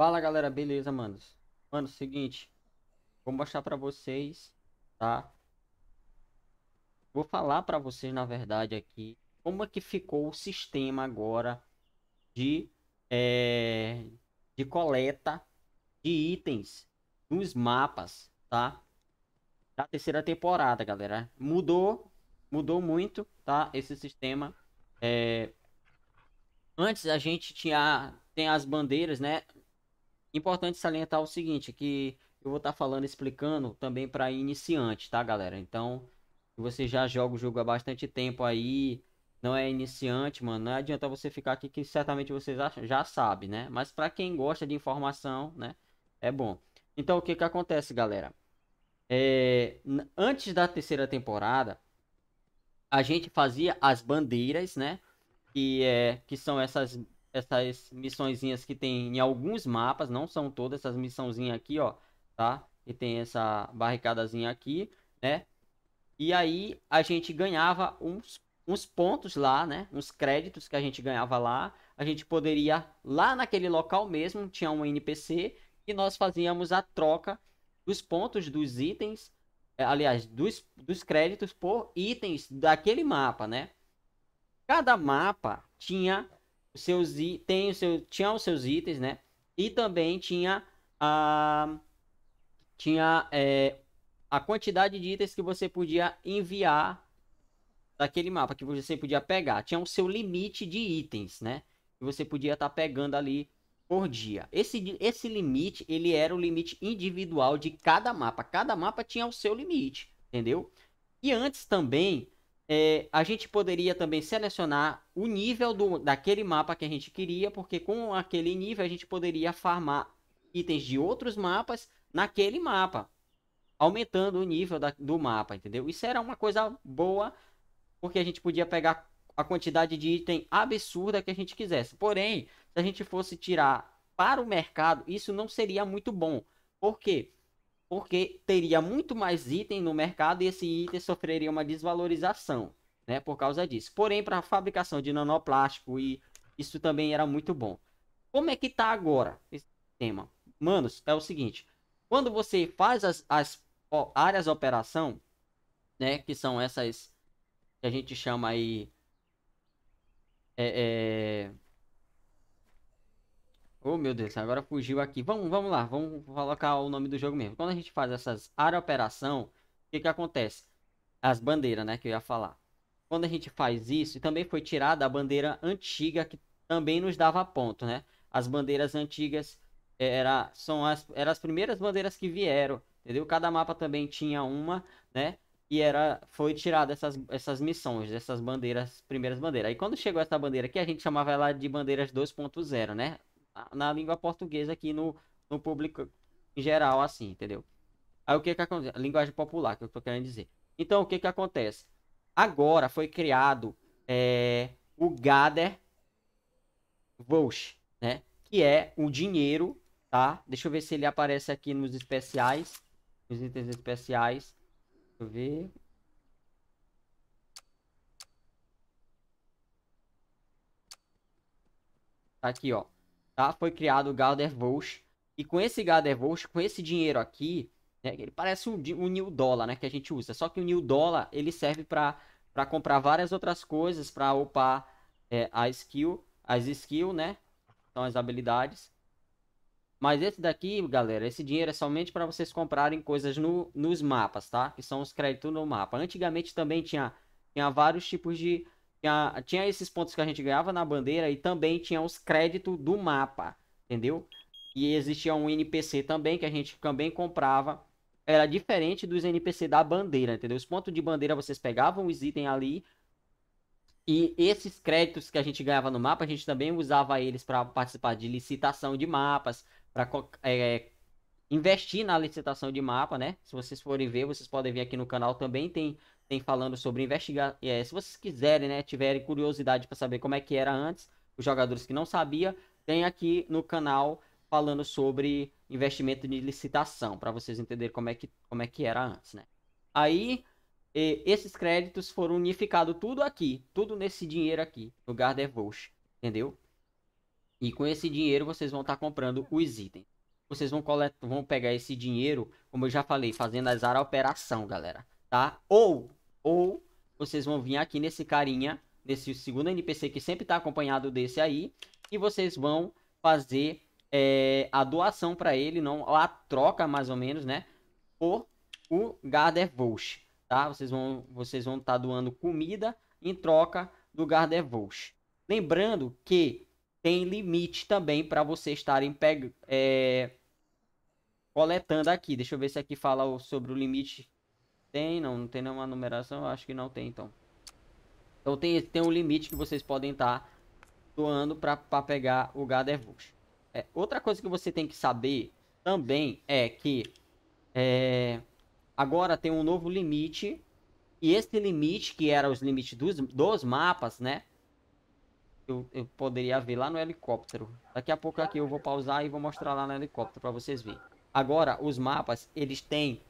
Fala galera, beleza, manos? Mano, seguinte, vou mostrar pra vocês, tá? Vou falar pra vocês, na verdade, aqui, como é que ficou o sistema agora de, é, de coleta de itens nos mapas, tá? Da terceira temporada, galera. Mudou, mudou muito, tá? Esse sistema. É... Antes a gente tinha tem as bandeiras, né? Importante salientar o seguinte, que eu vou estar tá falando, explicando também para iniciante, tá, galera? Então, você já joga o jogo há bastante tempo aí, não é iniciante, mano, não adianta você ficar aqui que certamente você já, já sabe, né? Mas para quem gosta de informação, né, é bom. Então, o que que acontece, galera? É, antes da terceira temporada, a gente fazia as bandeiras, né? Que, é, que são essas essas missõezinhas que tem em alguns mapas, não são todas essas missãozinhas aqui, ó, tá? E tem essa barricadazinha aqui, né? E aí a gente ganhava uns, uns pontos lá, né? Uns créditos que a gente ganhava lá. A gente poderia, lá naquele local mesmo, tinha um NPC e nós fazíamos a troca dos pontos dos itens, é, aliás, dos, dos créditos por itens daquele mapa, né? Cada mapa tinha os seus tem o seu tinha os seus itens, né? E também tinha a tinha é, a quantidade de itens que você podia enviar daquele mapa que você podia pegar. Tinha o seu limite de itens, né? Que você podia estar tá pegando ali por dia. Esse, esse limite, ele era o limite individual de cada mapa. Cada mapa tinha o seu limite, entendeu? E antes também, é, a gente poderia também selecionar o nível do, daquele mapa que a gente queria, porque com aquele nível a gente poderia farmar itens de outros mapas naquele mapa, aumentando o nível da, do mapa, entendeu? Isso era uma coisa boa, porque a gente podia pegar a quantidade de item absurda que a gente quisesse. Porém, se a gente fosse tirar para o mercado, isso não seria muito bom. Por quê? porque teria muito mais item no mercado e esse item sofreria uma desvalorização, né, por causa disso. Porém, para a fabricação de nanoplástico e isso também era muito bom. Como é que tá agora esse tema? Manos, é o seguinte, quando você faz as, as ó, áreas de operação, né, que são essas que a gente chama aí é, é Oh, meu Deus, agora fugiu aqui. Vamos, vamos lá, vamos colocar o nome do jogo mesmo. Quando a gente faz essas área operação, o que que acontece? As bandeiras, né, que eu ia falar. Quando a gente faz isso, também foi tirada a bandeira antiga, que também nos dava ponto, né? As bandeiras antigas é, era, são as, eram as primeiras bandeiras que vieram, entendeu? Cada mapa também tinha uma, né? E era, foi tirada essas, essas missões, essas bandeiras, primeiras bandeiras. Aí quando chegou essa bandeira aqui, a gente chamava ela de bandeiras 2.0, né? na língua portuguesa aqui no, no público em geral, assim, entendeu? Aí o que que acontece? A linguagem popular, que eu tô querendo dizer. Então, o que que acontece? Agora foi criado é, o Gader Walsh né? Que é o dinheiro, tá? Deixa eu ver se ele aparece aqui nos especiais. Nos itens especiais. Deixa eu ver. Tá aqui, ó tá? Foi criado o Gathervolt. E com esse Gathervolt, com esse dinheiro aqui, né, ele parece um, um new dólar, né, que a gente usa. Só que o new dólar, ele serve para comprar várias outras coisas, para upar é, a skill, as skills, né? então as habilidades. Mas esse daqui, galera, esse dinheiro é somente para vocês comprarem coisas no, nos mapas, tá? Que são os créditos no mapa. Antigamente também tinha, tinha vários tipos de tinha, tinha esses pontos que a gente ganhava na bandeira e também tinha os créditos do mapa, entendeu? E existia um NPC também que a gente também comprava. Era diferente dos NPC da bandeira, entendeu? Os pontos de bandeira vocês pegavam os itens ali. E esses créditos que a gente ganhava no mapa, a gente também usava eles para participar de licitação de mapas, para é, investir na licitação de mapa, né? Se vocês forem ver, vocês podem ver aqui no canal também tem tem falando sobre investigar. É, se vocês quiserem, né, tiverem curiosidade para saber como é que era antes, os jogadores que não sabia, tem aqui no canal falando sobre investimento de licitação, para vocês entenderem como é que, como é que era antes, né? Aí esses créditos foram unificados tudo aqui, tudo nesse dinheiro aqui, no Gardevolt, entendeu? E com esse dinheiro vocês vão estar tá comprando os itens. Vocês vão, vão pegar esse dinheiro, como eu já falei, fazendo a zara operação, galera, tá? Ou ou vocês vão vir aqui nesse carinha, nesse segundo NPC que sempre está acompanhado desse aí, e vocês vão fazer é, a doação para ele, não a troca mais ou menos, né? Por o Gardevolt, tá? Vocês vão vocês vão estar tá doando comida em troca do Gardevolt. Lembrando que tem limite também para vocês estarem peg é, coletando aqui. Deixa eu ver se aqui fala sobre o limite tem, não, não tem nenhuma numeração, acho que não tem então. Então tem, tem um limite que vocês podem estar tá doando para pegar o Gatherbox. É, outra coisa que você tem que saber também é que é, agora tem um novo limite. E esse limite, que era os limites dos, dos mapas, né? Eu, eu, poderia ver lá no helicóptero. Daqui a pouco aqui eu vou pausar e vou mostrar lá no helicóptero para vocês verem. Agora, os mapas, eles têm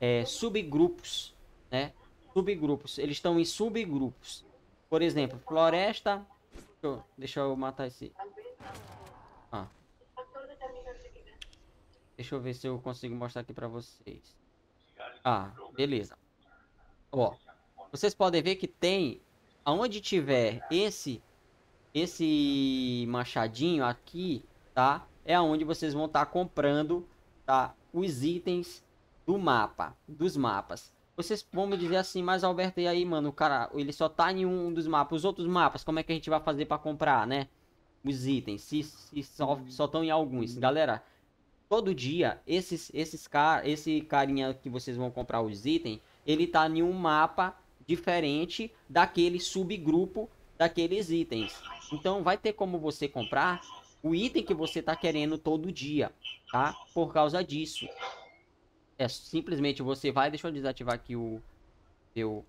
é, subgrupos, né? Subgrupos. Eles estão em subgrupos. Por exemplo, floresta. Deixa eu, deixa eu matar esse. Ah. Deixa eu ver se eu consigo mostrar aqui para vocês. Ah, beleza. Ó, vocês podem ver que tem aonde tiver esse esse machadinho aqui, tá? É aonde vocês vão estar tá comprando, tá? Os itens do mapa, dos mapas. Vocês vão me dizer assim, mas Alberto, e aí, mano, o cara, ele só tá em um dos mapas. Os outros mapas, como é que a gente vai fazer para comprar, né? Os itens, se, se só estão uhum. em alguns. Uhum. Galera, todo dia, esses, esses car esse carinha que vocês vão comprar os itens, ele tá em um mapa diferente daquele subgrupo daqueles itens. Então, vai ter como você comprar o item que você tá querendo todo dia, tá? Por causa disso. É simplesmente você vai, deixa eu desativar aqui o teu,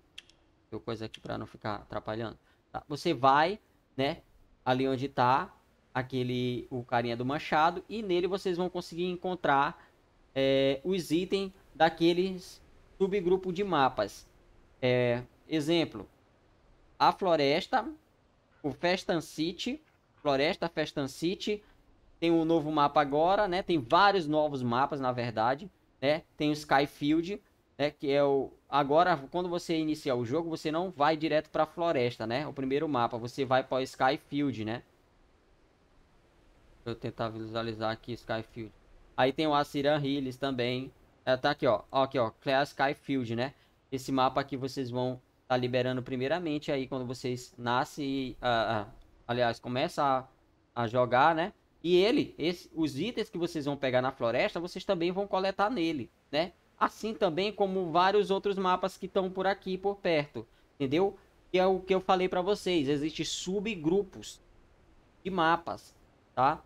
teu coisa aqui para não ficar atrapalhando. Tá? Você vai, né, ali onde tá aquele o carinha do machado e nele vocês vão conseguir encontrar é, os itens daqueles subgrupo de mapas. É, exemplo, a floresta, o Festan City, floresta Festan City, tem um novo mapa agora, né? Tem vários novos mapas, na verdade né? Tem o Skyfield, né? Que é o agora quando você iniciar o jogo você não vai direto para a floresta, né? O primeiro mapa você vai para Skyfield, né? Deixa eu tentar visualizar aqui Skyfield. Aí tem o Aciran Hills também. É, tá aqui ó, ó aqui ó, Clear Skyfield, né? Esse mapa aqui vocês vão tá liberando primeiramente aí quando vocês nascem, uh, uh, aliás começa a, a jogar, né? E ele, esse, os itens que vocês vão pegar na floresta, vocês também vão coletar nele, né? Assim também como vários outros mapas que estão por aqui, por perto, entendeu? Que é o que eu falei para vocês, existem subgrupos de mapas, tá?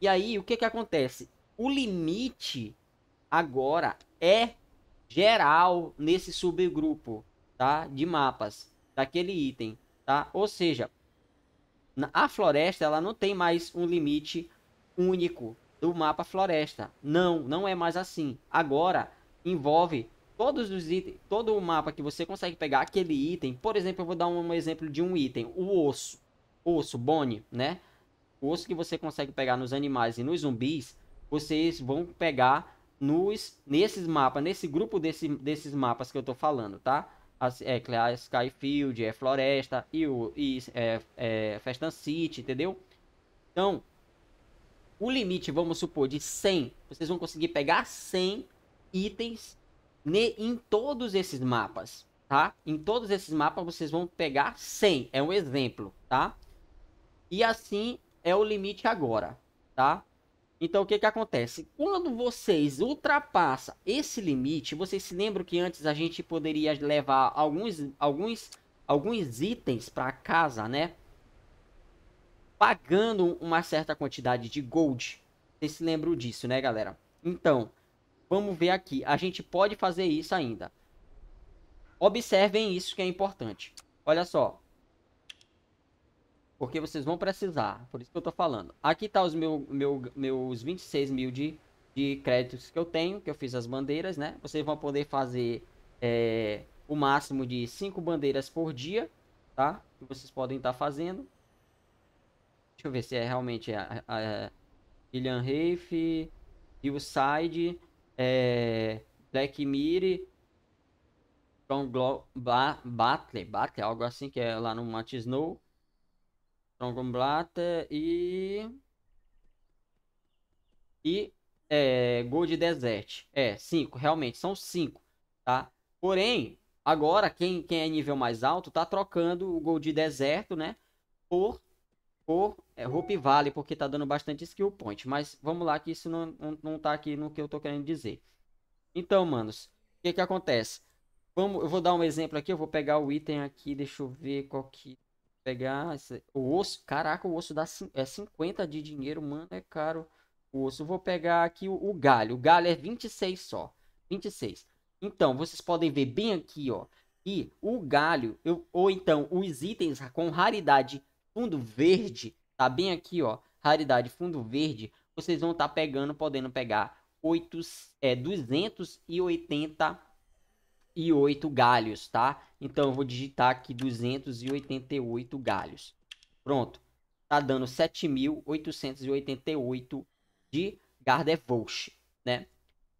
E aí, o que que acontece? O limite agora é geral nesse subgrupo, tá? De mapas, daquele item, tá? Ou seja, a floresta ela não tem mais um limite único do mapa floresta. Não, não é mais assim. Agora envolve todos os itens, todo o mapa que você consegue pegar aquele item. Por exemplo, eu vou dar um exemplo de um item, o osso. Osso, bone, né? O osso que você consegue pegar nos animais e nos zumbis, vocês vão pegar nos nesses mapas, nesse grupo desse, desses mapas que eu tô falando, tá? As, é Skyfield, é Floresta e o e, é, é Festan City, entendeu? Então, o limite, vamos supor, de 100, vocês vão conseguir pegar 100 itens ne, em todos esses mapas, tá? Em todos esses mapas vocês vão pegar 100, é um exemplo, tá? E assim é o limite agora, tá? Então o que que acontece? Quando vocês ultrapassam esse limite, vocês se lembram que antes a gente poderia levar alguns, alguns, alguns itens para casa, né? pagando uma certa quantidade de gold. Vocês se lembram disso, né, galera? Então, vamos ver aqui. A gente pode fazer isso ainda. Observem isso que é importante. Olha só. Porque vocês vão precisar. Por isso que eu tô falando. Aqui tá os meu, meu, meus 26 mil de, de créditos que eu tenho. Que eu fiz as bandeiras, né? Vocês vão poder fazer é, o máximo de 5 bandeiras por dia. Tá? Que vocês podem estar tá fazendo. Deixa eu ver se é realmente a, a, a William Rafe, Hillside, é, Black Miri, Strong Glo ba Butler, Butler, algo assim que é lá no Matt Snow, Strong Blatter e e é, Gold Desert. É, cinco, realmente são cinco, tá? Porém, agora quem, quem é nível mais alto tá trocando o Gold Deserto, né, por por é, Hope Valley, porque tá dando bastante skill point. Mas vamos lá, que isso não, não, não tá aqui no que eu tô querendo dizer. Então, manos, o que que acontece? Vamos, eu vou dar um exemplo aqui, eu vou pegar o item aqui, deixa eu ver qual que... Pegar esse, o osso, caraca, o osso dá é 50 de dinheiro, mano, é caro o osso. vou pegar aqui o, o galho, o galho é 26 só, 26. Então, vocês podem ver bem aqui, ó, e o galho, eu, ou então os itens com raridade fundo verde, tá bem aqui, ó, raridade fundo verde, vocês vão estar tá pegando, podendo pegar 8, é, 288 galhos, tá? Então eu vou digitar aqui 288 galhos. Pronto. Tá dando 7.888 de Gardevolt, né?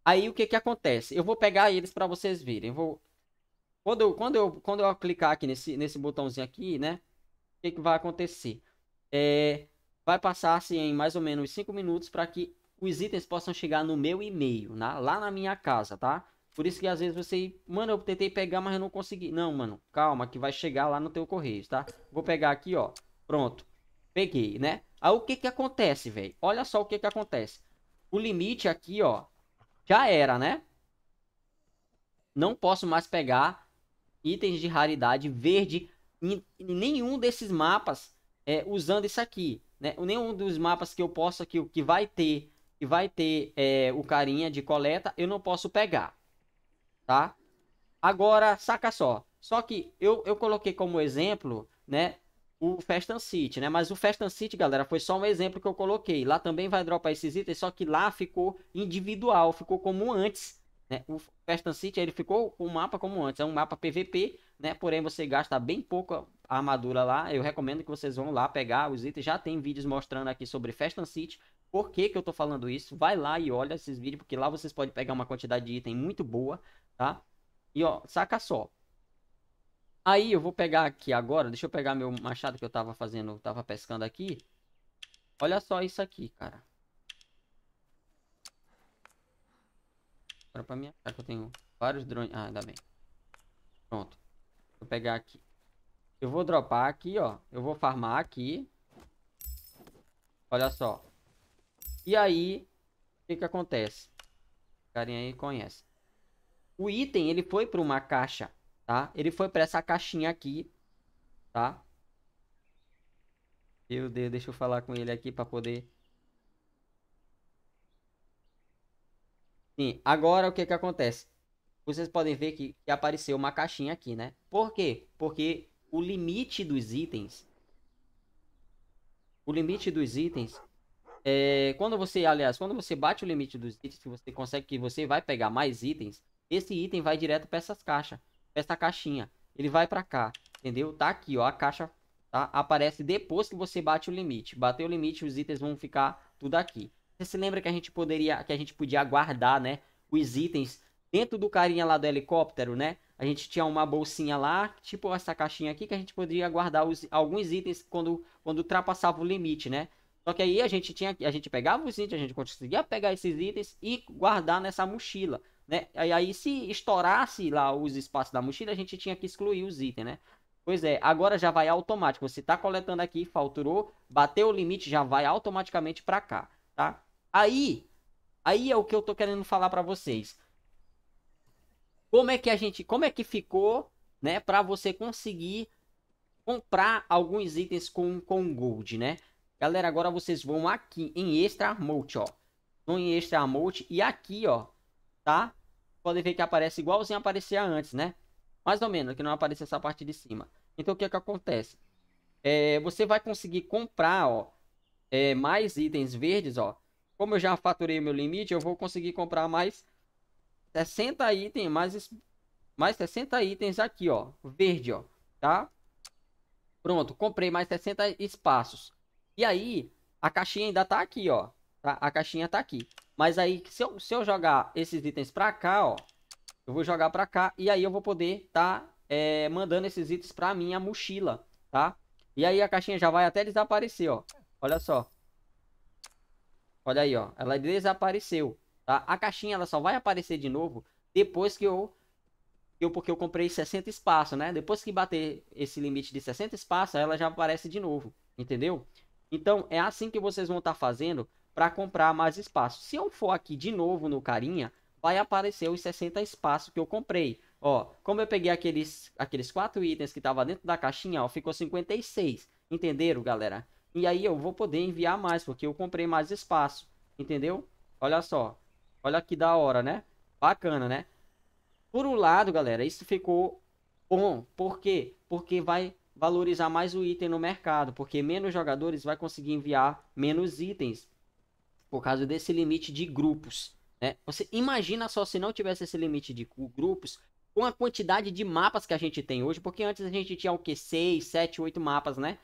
Aí o que que acontece? Eu vou pegar eles para vocês verem. Eu vou quando eu, quando eu quando eu clicar aqui nesse nesse botãozinho aqui, né? que, que vai acontecer? É, vai passar-se assim, em mais ou menos 5 minutos para que os itens possam chegar no meu e-mail, né? lá na minha casa, tá? Por isso que às vezes você, mano, eu tentei pegar, mas eu não consegui. Não, mano, calma, que vai chegar lá no teu correio, tá? Vou pegar aqui, ó. Pronto. Peguei, né? Aí o que que acontece, velho? Olha só o que que acontece. O limite aqui, ó, já era, né? Não posso mais pegar itens de raridade verde em, em nenhum desses mapas é, usando isso aqui. Né? Nenhum dos mapas que eu posso aqui, que vai ter, que vai ter é, o carinha de coleta, eu não posso pegar. Tá? Agora, saca só. Só que eu, eu coloquei como exemplo, né? O Festan City, né? Mas o Festan City, galera, foi só um exemplo que eu coloquei. Lá também vai dropar esses itens, só que lá ficou individual, ficou como antes, né? O Festan City ele ficou com o mapa como antes, é um mapa PVP, né? Porém você gasta bem pouca armadura lá. Eu recomendo que vocês vão lá pegar os itens. Já tem vídeos mostrando aqui sobre Festan City. Por que, que eu tô falando isso? Vai lá e olha esses vídeos, porque lá vocês podem pegar uma quantidade de item muito boa, tá? E ó, saca só. Aí eu vou pegar aqui agora, deixa eu pegar meu machado que eu tava fazendo, tava pescando aqui. Olha só isso aqui, cara. Agora pra mim achar que eu tenho vários drones. Ah, ainda bem. Pronto. Vou pegar aqui. Eu vou dropar aqui, ó. Eu vou farmar aqui. Olha só. E aí, o que que acontece? O carinha aí conhece. O item, ele foi para uma caixa, tá? Ele foi para essa caixinha aqui, tá? Meu Deus, deixa eu falar com ele aqui para poder Sim, agora o que que acontece? Vocês podem ver que, que apareceu uma caixinha aqui, né? Por quê? Porque o limite dos itens... O limite dos itens é, quando você, aliás, quando você bate o limite dos itens que você consegue, que você vai pegar mais itens, esse item vai direto para essas caixas, essa caixinha. Ele vai para cá, entendeu? Tá aqui, ó, a caixa tá? aparece depois que você bate o limite. Bateu o limite, os itens vão ficar tudo aqui. Você se lembra que a gente poderia, que a gente podia guardar, né, os itens dentro do carinha lá do helicóptero, né? A gente tinha uma bolsinha lá, tipo essa caixinha aqui, que a gente poderia guardar os, alguns itens quando, quando ultrapassava o limite, né? Só que aí a gente tinha, a gente pegava os itens, a gente conseguia pegar esses itens e guardar nessa mochila, né? Aí, aí se estourasse lá os espaços da mochila, a gente tinha que excluir os itens, né? Pois é, agora já vai automático. Você tá coletando aqui, falturou, bateu o limite, já vai automaticamente para cá, tá? Aí, aí é o que eu tô querendo falar para vocês. Como é que a gente, como é que ficou, né, para você conseguir comprar alguns itens com com gold, né? Galera, agora vocês vão aqui em extra multi, ó. Vão em extra multi e aqui, ó, tá? Podem ver que aparece igualzinho aparecia antes, né? Mais ou menos, que não aparece essa parte de cima. Então o que é que acontece? É, você vai conseguir comprar, ó, é, mais itens verdes, ó, como eu já faturei meu limite, eu vou conseguir comprar mais 60 itens, mais, mais 60 itens aqui, ó. Verde, ó. Tá? Pronto, comprei mais 60 espaços. E aí, a caixinha ainda tá aqui, ó. Tá? A caixinha tá aqui. Mas aí, se eu, se eu jogar esses itens pra cá, ó. Eu vou jogar pra cá e aí eu vou poder tá é, mandando esses itens pra minha mochila, tá? E aí a caixinha já vai até desaparecer, ó. Olha só. Olha aí, ó. Ela desapareceu. Tá? A caixinha ela só vai aparecer de novo depois que eu, eu porque eu comprei 60 espaços, né? Depois que bater esse limite de 60 espaços, ela já aparece de novo, entendeu? Então é assim que vocês vão estar tá fazendo para comprar mais espaço. Se eu for aqui de novo no carinha, vai aparecer os 60 espaços que eu comprei. Ó, como eu peguei aqueles aqueles quatro itens que tava dentro da caixinha, ó, ficou 56. Entenderam, galera? E aí eu vou poder enviar mais, porque eu comprei mais espaço. Entendeu? Olha só. Olha que da hora, né? Bacana, né? Por um lado, galera, isso ficou bom. Por quê? Porque vai valorizar mais o item no mercado, porque menos jogadores vai conseguir enviar menos itens por causa desse limite de grupos. Né? Você imagina só se não tivesse esse limite de grupos com a quantidade de mapas que a gente tem hoje, porque antes a gente tinha o que? 6, 7, 8 mapas, né?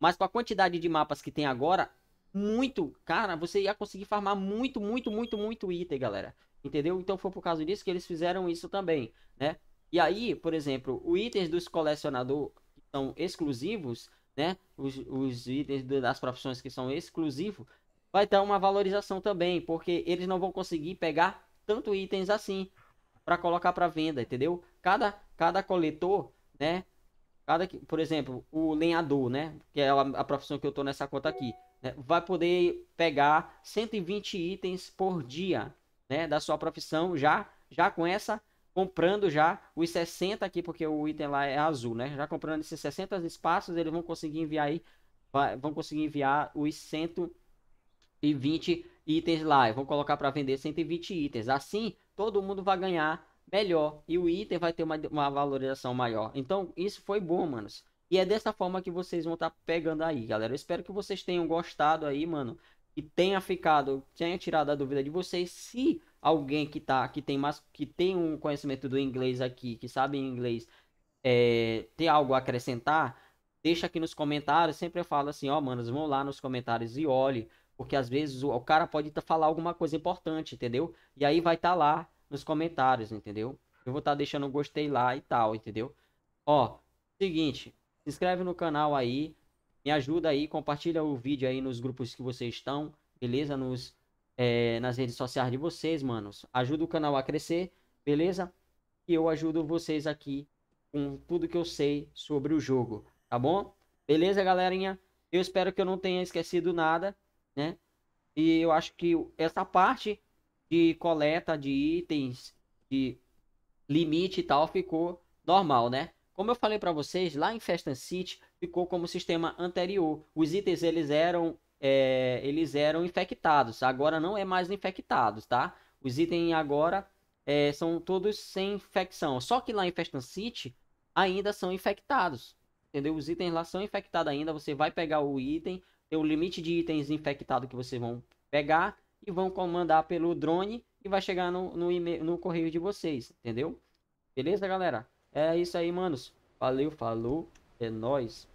Mas com a quantidade de mapas que tem agora, muito, cara, você ia conseguir farmar muito, muito, muito, muito item, galera. Entendeu? Então foi por causa disso que eles fizeram isso também, né? E aí, por exemplo, os itens dos colecionador que são exclusivos, né? Os, os itens das profissões que são exclusivos, vai ter uma valorização também, porque eles não vão conseguir pegar tanto itens assim para colocar para venda, entendeu? Cada, cada coletor, né? Cada, por exemplo, o lenhador, né? Que é a profissão que eu tô nessa conta aqui. Né? Vai poder pegar 120 itens por dia, né? Da sua profissão já, já com essa comprando já os 60 aqui, porque o item lá é azul, né? Já comprando esses 60 espaços, eles vão conseguir enviar aí, vão conseguir enviar os 120 itens lá. E vão colocar para vender 120 itens. Assim, todo mundo vai ganhar melhor e o item vai ter uma, uma valorização maior. Então, isso foi bom, manos. E é dessa forma que vocês vão estar tá pegando aí, galera. Eu espero que vocês tenham gostado aí, mano. E tenha ficado, tenha tirado a dúvida de vocês. Se alguém que tá, que tem mais, que tem um conhecimento do inglês aqui, que sabe inglês, é, tem algo a acrescentar, deixa aqui nos comentários. Sempre eu falo assim, ó, manos, vão lá nos comentários e olhe. Porque às vezes o, o cara pode tá falar alguma coisa importante, entendeu? E aí vai estar tá lá nos comentários, entendeu? Eu vou estar tá deixando o gostei lá e tal, entendeu? Ó, seguinte, se inscreve no canal aí, me ajuda aí, compartilha o vídeo aí nos grupos que vocês estão, beleza? Nos, é, nas redes sociais de vocês, manos. Ajuda o canal a crescer, beleza? E eu ajudo vocês aqui com tudo que eu sei sobre o jogo, tá bom? Beleza, galerinha? Eu espero que eu não tenha esquecido nada, né? E eu acho que essa parte de coleta de itens, de limite e tal, ficou normal, né? Como eu falei para vocês, lá em Festan City ficou como o sistema anterior. Os itens eles eram é, eles eram infectados. Agora não é mais infectados, tá? Os itens agora é, são todos sem infecção. Só que lá em Festan City ainda são infectados. Entendeu? Os itens lá são infectados ainda. Você vai pegar o item, tem o limite de itens infectados que vocês vão pegar e vão comandar pelo drone e vai chegar no, no, email, no correio de vocês, entendeu? Beleza, galera? É isso aí, manos. Valeu, falou, é nóis.